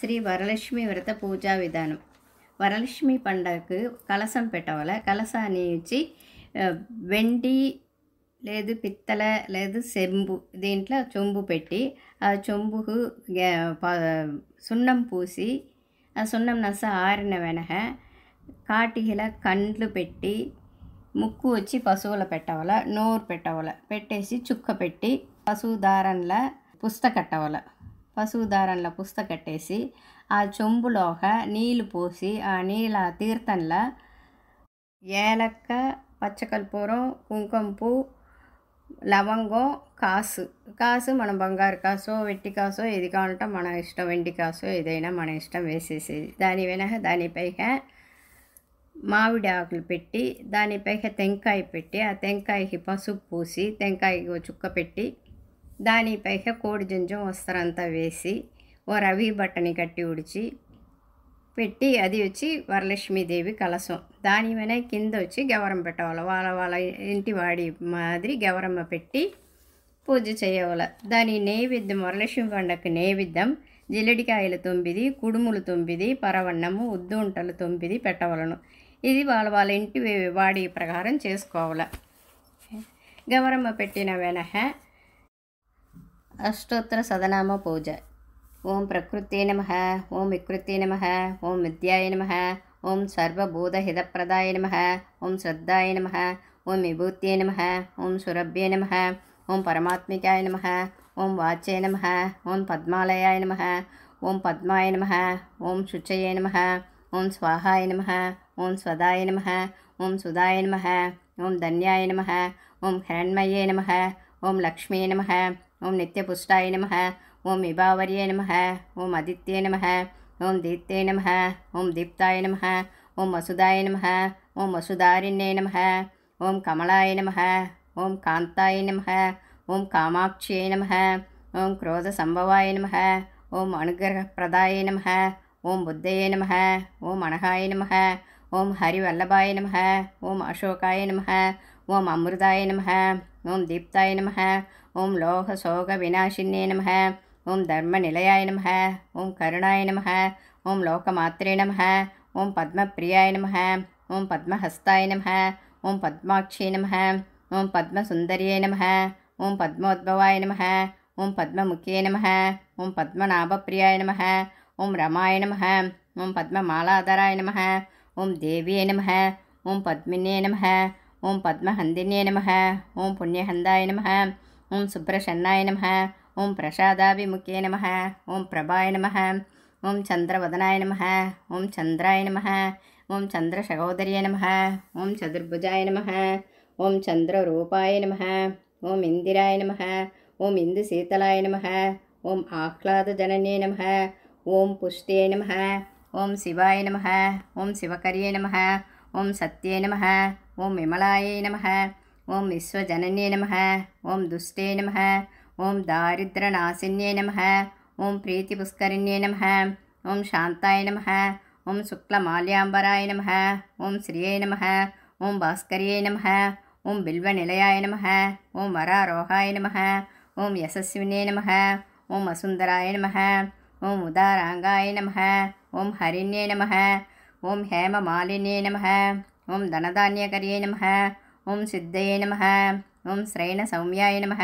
శ్రీ వరలక్ష్మి వ్రత పూజా విధానం వరలక్ష్మి పండగకు కలసం పెట్టవల కలసాన్ని ఇచ్చి వెండి లేదు పిత్తల లేదు సెంబు దీంట్లో చొంబు పెట్టి ఆ చొంబుకు సున్నం పూసి ఆ సున్నం నస ఆరిన వెనక కాటిగిల కండ్లు పెట్టి ముక్కు వచ్చి పశువుల పెట్టవల నోరు పెట్టవల పెట్టేసి చుక్క పెట్టి పశువు దారంలో పుస్తకట్టవల పశువు దారంల పుస్తకట్టేసి ఆ చెంబులోక నీళ్ళు పోసి ఆ నీళ్ళ తీర్థంల ఏలక్క పచ్చకల్పూరం కుంకంపు లవంగం కాసు కాసు మనం బంగారు కాసో వెట్టి కాసో ఏది కావాలంటే మన ఇష్టం వెండి కాసో ఏదైనా మన ఇష్టం వేసేసేది దాని వెనక దానిపైగా మామిడి ఆకులు పెట్టి దానిపైగా తెంకాయ పెట్టి ఆ తెంకాయకి పసుపు పూసి తెంకాయకి చుక్క పెట్టి దానిపైక కోడి జుంజం వస్త్రంతా వేసి ఓ రవి బట్టని కట్టి ఉడిచి పెట్టి అది వచ్చి వరలక్ష్మీదేవి కలసం దాని మీద కింద వచ్చి గవరం పెట్టవాలి వాళ్ళ వాళ్ళ ఇంటి వాడి మాదిరి గవరమ్మ పెట్టి పూజ చేయవల దాని నైవేద్యం వరలక్ష్మి పండగకి నైవేద్యం జిల్లడికాయలు తొమ్మిది కుడుములు తొమ్మిది పరవన్నము ఉద్దుంటలు తొమ్మిది పెట్టవలను ఇది వాళ్ళ వాళ్ళ ఇంటి వాడి ప్రకారం చేసుకోవాలి గవరమ్మ పెట్టిన వెనహ అష్టోత్తర సదనామ పూజ ఓం ప్రకృతే నమ ఓం వికృతే నమ ఓం విద్యాయ నమ ఓం సర్వభూతహితప్రదాయ నమ ఓం శ్రద్ధాయ నమ ఓం విభూత్యై నమ ఓం సురభ్యే నమ ఓం పరమాత్మికాయ నమ ఓం వాచ్యే నమ ఓం పద్మాలయాయ నమ ఓం పద్మాయ నమ ఓం శుచయే నమ ఓం స్వాహాయ నమ ఓం స్వదాయ నమ ఓం సుధాయ నమ ఓం ధన్యాయ నమ ఓం హిరణ్మయే నమ ఓం లక్ష్మీ నమ ஓம் புஷ்டாய நம ஓம் விபாவரியே நம ஓம் அதித்ய நம ஓம் தீப்தே நம ஓம் தீப்தாய நம ஓம் வசுதாய நம ஓம் வசுதாரிண்யே நம ஓம் கமலாய நம ஓம் காந்தாய நம ஓம் காமாட்சியை நம ஓம் குரோத சம்பவாய நம ஓம் அனுகிரகப்பிரதாய நம ஓம் புத்தையே நம ஓம் அனகாய நம ஓம் ஹரிவல்லபாய நம ஓம் அசோகாய நம ஓம் அமிர்தாய நம ஓம் தீப்தாய நம ஓம் லோக சோக விநாசினே நம ஓம் தர்ம நிலையாய நம ஓம் கருணாய நம ஓம் லோக மாத்திரே நம ஓம் பத்மபிரியாய நம ஓம் பத்மஹஸ்தாய நம ஓம் பத்மாட்சி நம ஓம் பத்மசுந்தரியை நம ஓம் பத்மோத்பவாய நம ஓம் பத்மமுக்கியை நம ஓம் பத்மநாபப்பிரியாய நம ஓம் ரமாய நம ஓம் பத்மமாலாதராய நம ஓம் தேவியை நம ஓம் பத்மினே நம ஓம் பத்மஹந்தினே நம ஓம் புண்ணியஹந்தாய நம ஓம் சுப்பிரசன்னாய நம ஓம் பிரசாதாபி முக்கிய நம ஓம் பிரபாய நம ஓம் சந்திரவதனாய நம ஓம் சந்திராய நம ஓம் சந்திரசகோதரிய நம ஓம் சதுர்புஜாய நம ஓம் சந்திரரூபாய நம ஓம் இந்திராய நம ஓம் இந்து சீதலாய நம ஓம் ஆஹ்லாதனே நம ஓம் புஷ்டே நம ஓம் சிவாய நம ஓம் சிவகரிய நம ஓம் சத்யே நம ஓம் விமலாயை நம ॐ विश्वजनन्ये नमः ॐ दुष्टे नमः ॐ दारिद्रनासिन्ये नमः ॐ प्रीतिपुष्करिण्ये नमः ॐ शान्ताय नमः ॐ शुक्लमाल्याम्बराय नमः ॐ श्रिये नमः ॐ भास्कर्ये नमः ॐ बिल्वनिलयाय नमः ॐ वरारोहाय नमः ॐ यशस्विने नमः ॐ वसुन्धराय नमः ॐ उदाराङ्गाय नमः ॐ हरिण्ये नमः ॐ हेममालिन्ये नमः ॐ धनधान्यकर्ये नमः ஓம் சித்தையை நம ஓம் ஸ்ரேண சௌமியாய நம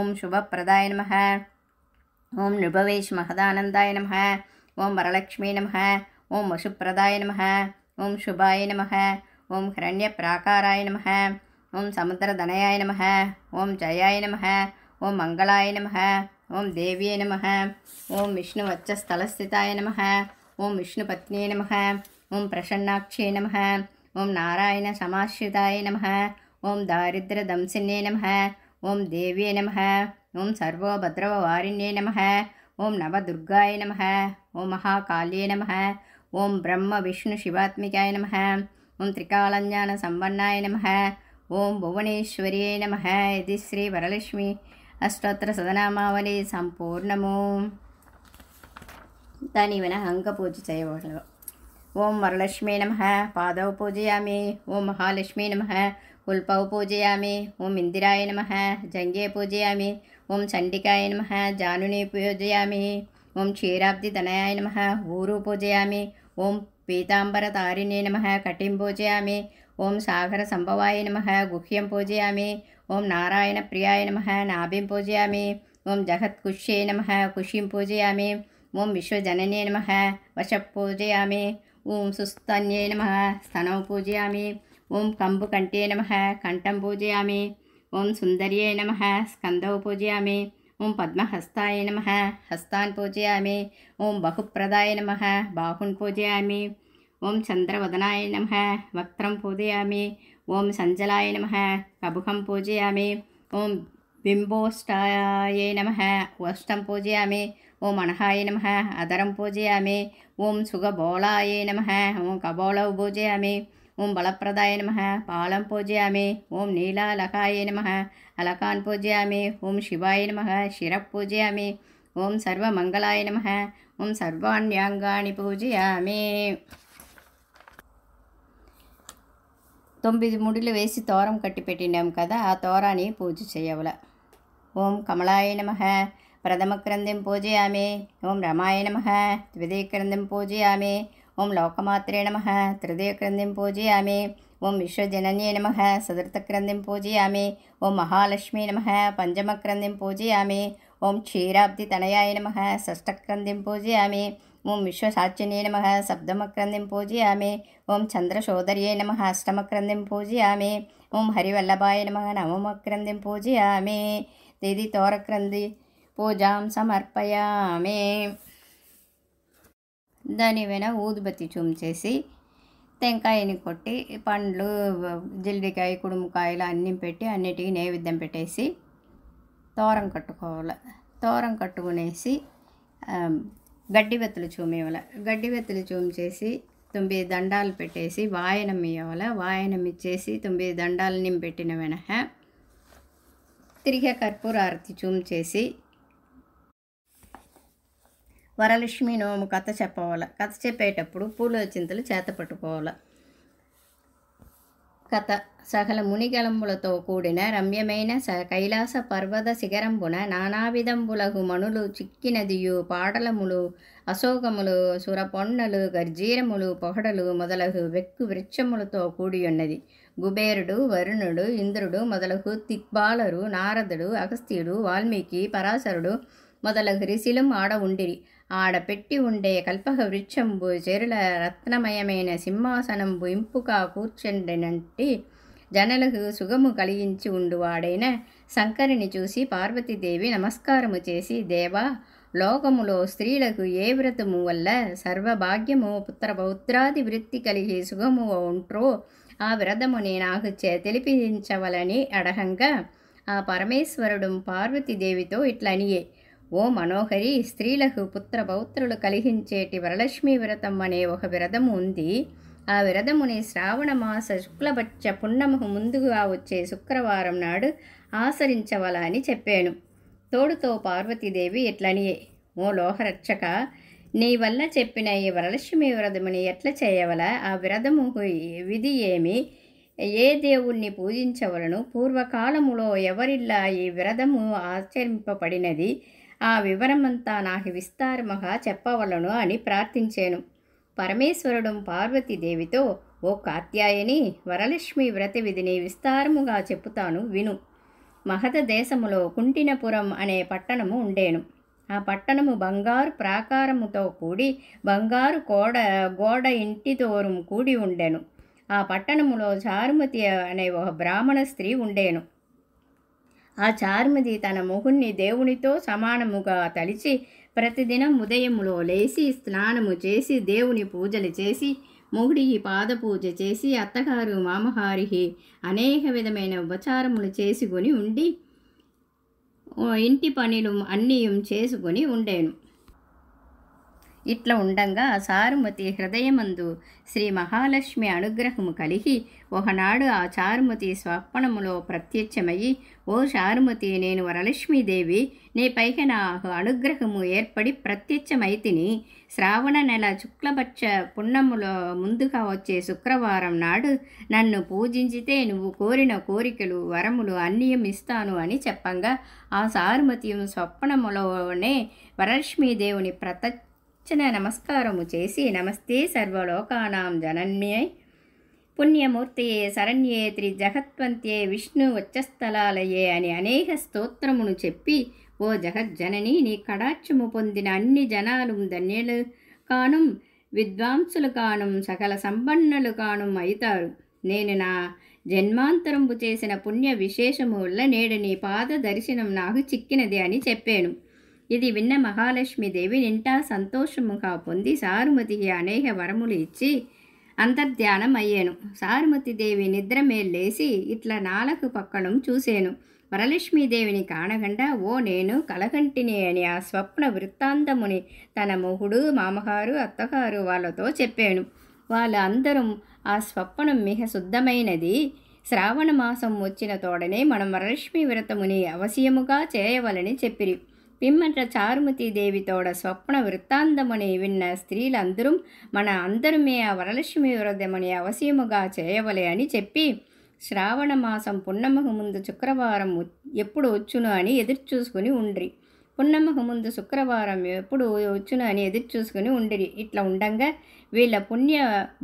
ஓம் சுபப்பிரதாய நம ஓம் நிருபவேஷ் மகதானந்தாய நம ஓம் வரலக்ஷ்மி நம ஓம் வசுப்பிரதாய நம ஓம் சுபாய நம ஓம் ஹிரண்ய பிராகாராய நம ஓம் சமுத்திரதனயாய நம ஓம் ஜயாய நம ஓம் மங்களாய நம ஓம் தேவியே நம ஓம் விஷ்ணு வச்சஸ்தலஸ்திதாய நம ஓம் விஷ்ணு பத்னியே நம ஓம் பிரசன்னாட்சியே நம ఓం నారాయణ సమాశ్రితాయ నమ ఓం దారిద్ర దంసిన్యే నమ ఓం దేవ్యే నమ ఓం సర్వోభద్రవ వారిణ్యే నమ ఓం నవదుర్గాయ నమ ఓం మహాకాళ్యే నమ ఓం బ్రహ్మ విష్ణు శివాత్మికాయ నమ ఓం త్రికాళజ్ఞాన సంపన్నాయ నమ ఓం భువనేశ్వర్యే నమ ఇది శ్రీ వరలక్ష్మి అష్టోత్తర సదనామావళి సంపూర్ణము దాని విన అంక పూజ చేయబడదు ओम वरलक्ष्मी नम पाद पूजया ओम महालक्ष्मी नम उल्पौ पूजयामि ओम इंदिराय नम जंगे पूजयामी ओम चंडिकाय नम जानुने पूजयामी ओम क्षीराब्धिधनयाय नम ऊर पूजयामी ओम पीताम्बरतारिणे नम कटिम पूजयामि ओम सागर संभवाय नम गुह्यम पूजयामी ओम नारायण प्रियाय नम नाभिं पूजयामी ओम जगत्कुश्ये नम कुशी पूजयामी ओम विश्वजनने वश वशपूजयामि ఓం సుస్తన్యే నమ స్తనం పూజయామి ఓం కంబు కంఠే నమ కంఠం పూజయామి ఓం సుందర్యే నమ స్కందౌ పూజయామి ఓం పద్మహస్తాయ నమ హస్తాన్ పూజయామి ఓం బహుప్రదాయ నమ బాహున్ పూజయామి ఓం చంద్రవదనాయ నమ వక్త్రం పూజయామి ఓం సంజలాయ నమ కభుకం పూజయామి ఓం బింబోష్టాయ నమ ఓష్టం పూజయామి ஓம் அனகாய நம அதரம் பூஜையாமே ஓம் சுகபோலாயே நம ஓம் கபோல பூஜையாமே ஓம் பலப்பிரதாய நம பாலம் பூஜையாமே ஓம் நீலாலகாய நம அலகான் பூஜையாமே ஓம் சிவாய நம ஷிரப் பூஜையாமே ஓம் சர்வ மங்களாய நம ஓம் சர்வாண்யாங்காணி பூஜையாமே தொம்பது ముడిలు வேசி தோரம் కట్టి పెట్టినాం కదా ఆ తోరాన్ని పూజ చేయవల ఓం కమలాయ నమ प्रथमग्रन्थं पूजयामि ॐ रमाय नमः द्वितीयग्रन्थं पूजयामि ॐ लोकमात्रे नमः तृतीयग्रन्थं पूजयामि ॐ विश्वजनन्ये नमः चतुर्थग्रन्थिं पूजयामि ॐ महालक्ष्मी नमः पञ्चमग्रन्थिं पूजयामि ॐ क्षीराब्धितनयाय नमः षष्ठग्रन्थिं पूजयामि ॐ विश्वसाचिन्ये नमः सप्तमग्रन्थिं पूजयामि ॐ चन्द्रशोदर्ये नमः अष्टमग्रन्थिं पूजयामि ओं हरिवल्लभाय नमः नवमग्रन्थिं पूजयामि दीदी तोरग्रन्थि పూజాం సమర్పయామే దాని వెన ఊదుబత్తి చూంచేసి టెంకాయని కొట్టి పండ్లు జిల్లికాయ కుడుముకాయలు అన్నీ పెట్టి అన్నిటికీ నైవేద్యం పెట్టేసి తోరం కట్టుకోవాలి తోరం కట్టుకునేసి గడ్డి వెత్తులు చూమేయాల గడ్డి వెత్తులు తొమ్మిది దండాలు పెట్టేసి వాయనం ఇవ్వాలి వాయనం ఇచ్చేసి తొమ్మిది దండాలు నింపెట్టిన వెనక తిరిగే కర్పూర ఆరతి చూంచేసి వరలక్ష్మి నోము కథ చెప్పవాల కథ చెప్పేటప్పుడు పూల చింతలు చేత పట్టుకోవాల కథ సకల మునిగలంబులతో కూడిన రమ్యమైన స కైలాస పర్వత శిఖరంబున నానావిధంబులకు మణులు చిక్కినదియు పాడలములు అశోకములు సురపొన్నలు గర్జీరములు పొహడలు మొదలగు వెక్కు వృక్షములతో కూడియున్నది కుబేరుడు వరుణుడు ఇంద్రుడు మొదలగు తిక్బాలరు నారదుడు అగస్త్యుడు వాల్మీకి పరాశరుడు మొదలగు రిశిలం ఆడ ఉండిరి ఆడపెట్టి ఉండే వృక్షంబు చెరుల రత్నమయమైన సింహాసనంబు ఇంపుగా కూర్చుండినట్టి జనలకు సుగము కలిగించి ఉండువాడైన శంకరిని చూసి పార్వతీదేవి నమస్కారము చేసి దేవా లోకములో స్త్రీలకు ఏ వ్రతము వల్ల సర్వభాగ్యము పౌత్రాది వృత్తి కలిగి సుగము ఉంట్రో ఆ వ్రతముని నాకు తెలిపించవలని అడహంగా ఆ పరమేశ్వరుడు పార్వతీదేవితో ఇట్లనియే ఓ మనోహరి స్త్రీలకు పుత్ర పౌత్రులు కలిగించేటి వరలక్ష్మీ వ్రతం అనే ఒక వ్రతము ఉంది ఆ వ్రతముని శ్రావణ మాస శుక్లపక్ష పున్నమకు ముందుగా వచ్చే శుక్రవారం నాడు ఆచరించవలా అని చెప్పాను తోడుతో పార్వతీదేవి ఎట్లనియే ఓ లోహరక్షక నీ వల్ల చెప్పిన ఈ వరలక్ష్మి వ్రతముని ఎట్ల చేయవల ఆ వ్రతము విధి ఏమి ఏ దేవుణ్ణి పూజించవలను పూర్వకాలములో ఎవరిల్లా ఈ వ్రతము ఆచరింపబడినది ఆ వివరమంతా నాకు విస్తారముగా చెప్పవలను అని ప్రార్థించాను పరమేశ్వరుడు పార్వతీదేవితో ఓ కాత్యాయని వరలక్ష్మి వ్రత విధిని విస్తారముగా చెప్పుతాను విను మహత దేశములో కుంటినపురం అనే పట్టణము ఉండేను ఆ పట్టణము బంగారు ప్రాకారముతో కూడి బంగారు కోడ గోడ ఇంటితోరం కూడి ఉండెను ఆ పట్టణములో చారుమతి అనే ఒక బ్రాహ్మణ స్త్రీ ఉండేను ఆ చార్మిది తన మొగుణ్ణి దేవునితో సమానముగా తలిచి ప్రతిదినం ఉదయములో లేచి స్నానము చేసి దేవుని పూజలు చేసి మొగుడికి పాదపూజ చేసి అత్తగారు మామహారిహి అనేక విధమైన ఉపచారములు చేసుకొని ఉండి ఇంటి పనులు అన్నీ చేసుకొని ఉండేను ఇట్లా ఉండగా చారుమతి హృదయమందు శ్రీ మహాలక్ష్మి అనుగ్రహము కలిగి ఒకనాడు ఆ చారుమతి స్వప్నములో ప్రత్యక్షమయ్యి ఓ చారుమతి నేను వరలక్ష్మీదేవి నీ పైక నాకు అనుగ్రహము ఏర్పడి ప్రత్యక్షమైతిని శ్రావణ నెల శుక్లపక్ష పున్నములో ముందుగా వచ్చే శుక్రవారం నాడు నన్ను పూజించితే నువ్వు కోరిన కోరికలు వరములు అన్నియం ఇస్తాను అని చెప్పంగా ఆ సారుమతి స్వప్నములోనే వరలక్ష్మీదేవుని ప్రత చిన్న నమస్కారము చేసి నమస్తే సర్వలోకానాం జనన్యై పుణ్యమూర్తియే శరణ్యే త్రిజగత్వంత్యే విష్ణు వచ్చస్థలాలయే అని అనేక స్తోత్రమును చెప్పి ఓ జగజ్జనని నీ కడాక్షము పొందిన అన్ని జనాలు ధన్యులు కానుం విద్వాంసులు కానుం సకల సంపన్నులు కానుం అవుతారు నేను నా జన్మాంతరంపు చేసిన పుణ్య విశేషము వల్ల నేడు నీ పాద దర్శనం నాకు చిక్కినది అని చెప్పాను ఇది విన్న మహాలక్ష్మి దేవి నింటా సంతోషముగా పొంది సారుమతికి అనేక వరములు ఇచ్చి అంతర్ధ్యానం అయ్యాను సారుమతి దేవి నిద్ర మేల్లేసి ఇట్లా నాలకు పక్కను చూశాను వరలక్ష్మీదేవిని కానగండా ఓ నేను కలగంటిని అని ఆ స్వప్న వృత్తాంతముని తన మొహుడు మామగారు అత్తగారు వాళ్ళతో చెప్పాను వాళ్ళందరం ఆ స్వప్నం మిగ శుద్ధమైనది శ్రావణ మాసం వచ్చిన తోడనే మనం వరలక్ష్మీ వ్రతముని అవశ్యముగా చేయవలని చెప్పిరి పిమ్మట చారుమతీదేవితోడ స్వప్న వృత్తాంతమని విన్న స్త్రీలందరూ మన అందరమే ఆ వరలక్ష్మి వ్రదమని అవసీముగా చేయవలే అని చెప్పి శ్రావణ మాసం పున్నమ్మకు ముందు శుక్రవారం ఎప్పుడు వచ్చును అని ఎదురు చూసుకుని ఉండ్రి పున్నమ్మకు ముందు శుక్రవారం ఎప్పుడు వచ్చును అని ఎదురు చూసుకుని ఉండిరి ఇట్లా ఉండంగా వీళ్ళ పుణ్య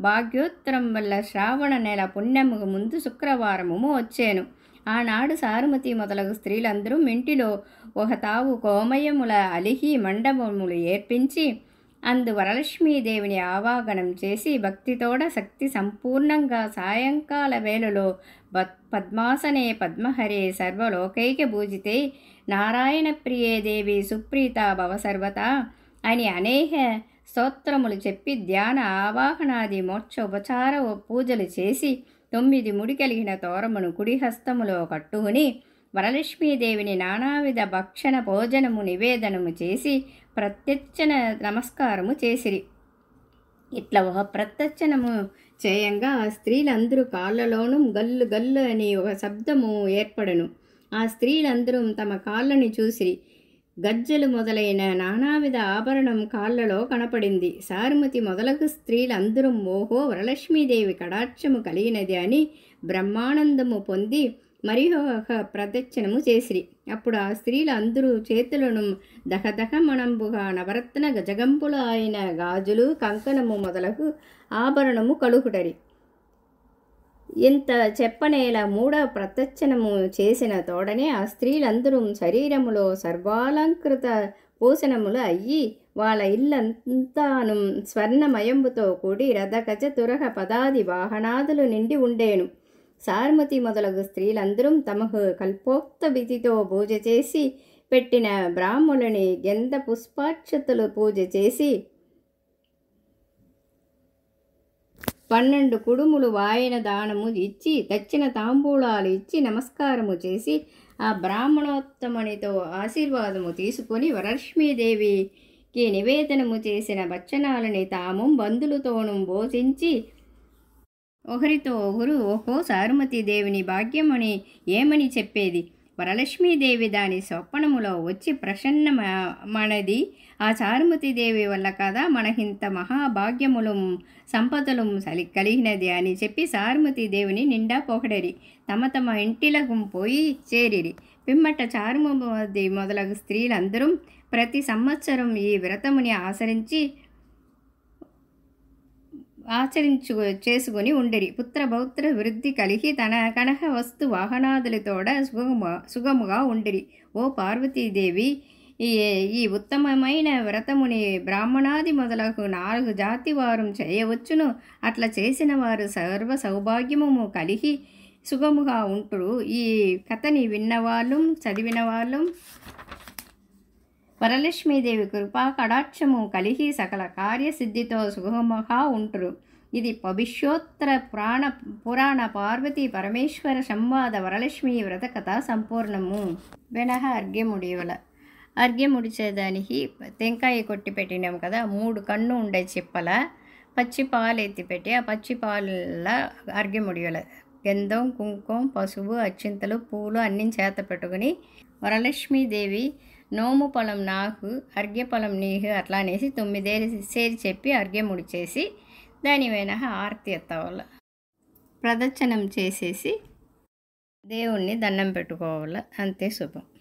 భాగ్యోత్తరం వల్ల శ్రావణ నెల పున్నమ్మకు ముందు శుక్రవారము వచ్చాను ఆనాడు సారుమతి మొదలగు స్త్రీలందరూ మింటిలో ఒక తావు కోమయముల అలిహి మండపములు ఏర్పించి అందు వరలక్ష్మీదేవిని ఆవాహనం చేసి భక్తితోడ శక్తి సంపూర్ణంగా సాయంకాల వేళలో పద్మాసనే పద్మహరే సర్వలోకైక పూజితే నారాయణ ప్రియే దేవి సుప్రీత భవసర్వత అని అనేక స్తోత్రములు చెప్పి ధ్యాన ఆవాహనాది మోక్ష ఉపచార పూజలు చేసి తొమ్మిది ముడి కలిగిన తోరమును కుడిహస్తములో కట్టుకుని వరలక్ష్మీదేవిని నానావిధ భక్షణ భోజనము నివేదనము చేసి ప్రత్యక్షన నమస్కారము చేసిరి ఇట్లా ఒక ప్రత్యక్షనము చేయంగా ఆ స్త్రీలందరూ కాళ్ళలోనూ గల్లు గల్లు అని ఒక శబ్దము ఏర్పడను ఆ స్త్రీలందరూ తమ కాళ్ళని చూసిరి గజ్జలు మొదలైన నానావిధ ఆభరణం కాళ్లలో కనపడింది సారుమతి మొదలగు స్త్రీలందరూ మోహో వరలక్ష్మీదేవి కడాక్షము కలిగినది అని బ్రహ్మానందము పొంది మరిహోహ ఒక ప్రదక్షిణము చేసిరి అప్పుడు ఆ స్త్రీలు అందరూ చేతులను దహదహమణంబుగా నవరత్న గజగంపుల అయిన గాజులు కంకణము మొదలకు ఆభరణము కలుగుటరి ఇంత చెప్పనేలా మూడవ ప్రత్యక్షనము చేసిన తోడనే ఆ స్త్రీలందరూ శరీరములో సర్వాలంకృత పోషణములు అయ్యి వాళ్ళ ఇల్లంతాను స్వర్ణమయంబుతో కూడి రథగజ తురహ పదాది వాహనాదులు నిండి ఉండేను సార్మతి మొదలగు స్త్రీలందరూ తమకు కల్పోక్త విధితో పూజ చేసి పెట్టిన బ్రాహ్మణుని గెంద పుష్పాక్షతలు పూజ చేసి పన్నెండు కుడుములు వాయన దానము ఇచ్చి తెచ్చిన తాంబూలాలు ఇచ్చి నమస్కారము చేసి ఆ బ్రాహ్మణోత్తమునితో ఆశీర్వాదము తీసుకొని వరలక్ష్మీదేవికి నివేదనము చేసిన వచనాలని తాము బంధులతోనూ బోధించి ఒకరితో ఒకరు ఓహో సారుమతి దేవిని భాగ్యమని ఏమని చెప్పేది వరలక్ష్మీదేవి దాని స్వప్నములో వచ్చి మనది ఆ చారుమతిదేవి వల్ల కదా మనహింత మహాభాగ్యములు సంపదలు సలి కలిగినది అని చెప్పి చారుమతిదేవిని నిండా పొగడరి తమ తమ ఇంటిలకు పోయి చేరిరి పిమ్మట చారుమతి మొదలగు స్త్రీలందరూ ప్రతి సంవత్సరం ఈ వ్రతముని ఆచరించి ఆచరించు చేసుకుని పుత్ర భౌత్ర వృద్ధి కలిగి తన కనక వస్తు వాహనాదులతోడ సుగము సుగముగా ఉండిరి ఓ పార్వతీదేవి ఈ ఉత్తమమైన వ్రతముని బ్రాహ్మణాది మొదలకు నాలుగు జాతి వారు చేయవచ్చును అట్లా చేసిన వారు సర్వ సౌభాగ్యము కలిగి సుగముగా ఉంటురు ఈ కథని విన్నవాళ్ళు చదివిన వాళ్ళు వరలక్ష్మీదేవి కృపా కడాక్షము కలిగి సకల కార్యసిద్ధితో సుగముగా ఉంటురు ఇది భవిష్యోత్తర పురాణ పురాణ పార్వతి పరమేశ్వర సంవాద వరలక్ష్మి వ్రత కథ సంపూర్ణము వెనహ అర్ఘ్యముడివల అర్ఘ్యముడిచేదానికి ముడిచేదానికి తెంకాయ కొట్టి పెట్టినాం కదా మూడు కన్ను ఉండే చిప్పల పచ్చి పాలు ఎత్తిపెట్టి ఆ పచ్చి పాలల అర్ఘ్యముడివల గంధం కుంకుమ పసుపు అచ్చింతలు పూలు అన్నీ చేత పెట్టుకుని వరలక్ష్మీదేవి నోము పొలం నాకు అర్ఘ్య పొలం నీకు అట్లా అనేసి తొమ్మిదేళ్ళు సేరి చెప్పి అర్ఘ్య ముడిచేసి దాని వెనక ఆర్తి ఎత్తవాల ప్రదక్షిణం చేసేసి దేవుణ్ణి దండం పెట్టుకోవాల అంతే శుభం